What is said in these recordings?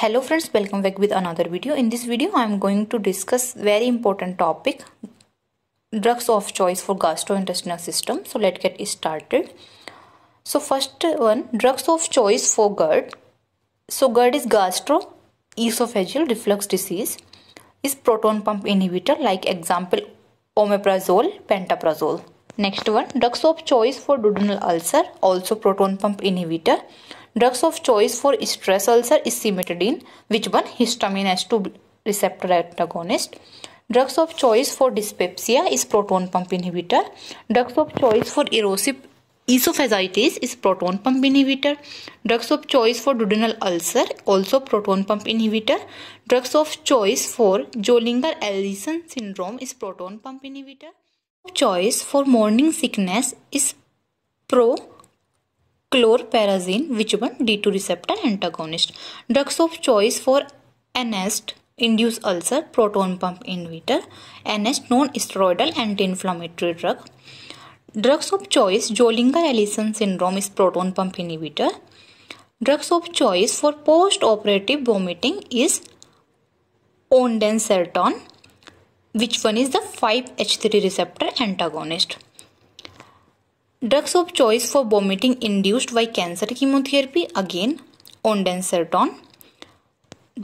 hello friends welcome back with another video in this video i am going to discuss very important topic drugs of choice for gastrointestinal system so let's get started so first one drugs of choice for gerd so gerd is gastroesophageal reflux disease is proton pump inhibitor like example omeprazole pentaprazole next one drugs of choice for duodenal ulcer also proton pump inhibitor Drugs of choice for stress ulcer is cimetidine, which one histamine H2 receptor antagonist. Drugs of choice for dyspepsia is proton pump inhibitor. Drugs of choice for erosive esophagitis is proton pump inhibitor. Drugs of choice for duodenal ulcer also proton pump inhibitor. Drugs of choice for Jolinger Ellison syndrome is proton pump inhibitor. Choice for morning sickness is pro chlorperazine which one D two receptor antagonist drugs of choice for NSAID induce ulcer proton pump inhibitor NSAID non steroidal anti inflammatory drug drugs of choice Zollinger Ellison syndrome is proton pump inhibitor drugs of choice for post operative vomiting is ondansetron which one is the five H three receptor antagonist Drugs of choice for vomiting induced by cancer chemotherapy again ondansertone.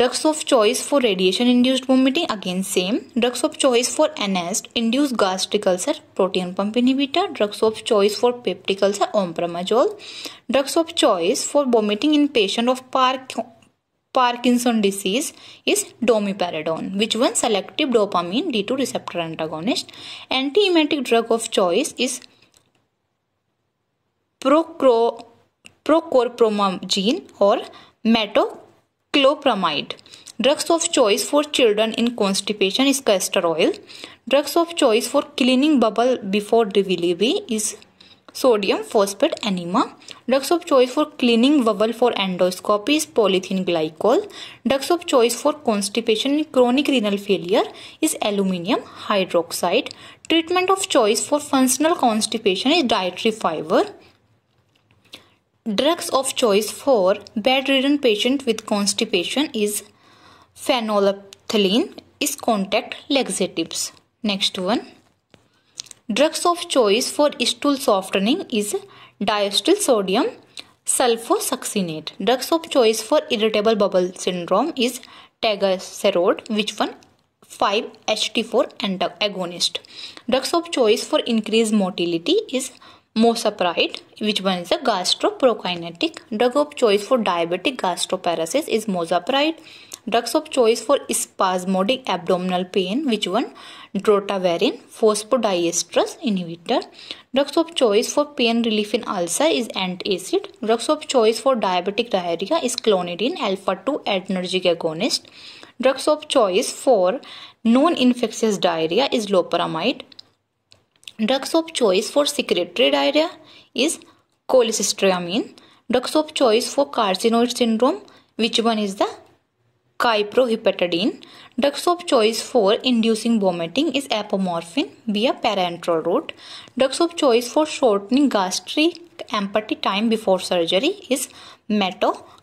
Drugs of choice for radiation induced vomiting again same. Drugs of choice for NST induced gastric ulcer protein pump inhibitor. Drugs of choice for peptic ulcer omeprazole. Drugs of choice for vomiting in patient of Park Parkinson disease is domiparidone which one selective dopamine D2 receptor antagonist. Antiemetic drug of choice is procro- procorpromazine or metoclopramide. Drugs of choice for children in constipation is castor oil. Drugs of choice for cleaning bubble before delivery is sodium phosphate enema. Drugs of choice for cleaning bubble for endoscopy is polythene glycol. Drugs of choice for constipation in chronic renal failure is aluminium hydroxide. Treatment of choice for functional constipation is dietary fiber. Drugs of choice for bedridden patient with constipation is phenolphthalein is contact laxatives. Next one. Drugs of choice for stool softening is diastyl sodium sulfosuccinate. Drugs of choice for irritable bowel syndrome is tagacerod, which one? 5-HT4 antagonist. Drugs of choice for increased motility is Mosapride, which one is a gastroprokinetic. Drug of choice for diabetic gastroparesis is mosapride. Drugs of choice for spasmodic abdominal pain, which one? Drotaverine, phosphodiesterase inhibitor. Drugs of choice for pain relief in ulcer is antacid. Drugs of choice for diabetic diarrhea is clonidine, alpha-2 adrenergic agonist. Drugs of choice for non-infectious diarrhea is loperamide. Drugs of choice for secretory diarrhea is cholecystramine. Drugs of choice for carcinoid syndrome, which one is the cyproheptadine. Drugs of choice for inducing vomiting is apomorphine via parenteral route. Drugs of choice for shortening gastric empty time before surgery is metoclopramide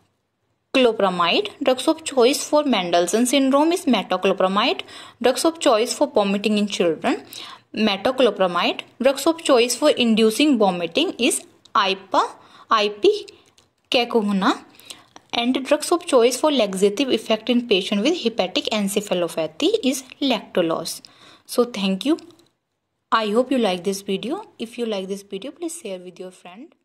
Metoclopramide. Drugs of choice for Mendelssohn syndrome is metoclopramide. Drugs of choice for vomiting in children. Metoclopramide. Drugs of choice for inducing vomiting is IPA, IP, cacohuna. And drugs of choice for laxative effect in patient with hepatic encephalopathy is lactulose. So thank you. I hope you like this video. If you like this video, please share with your friend.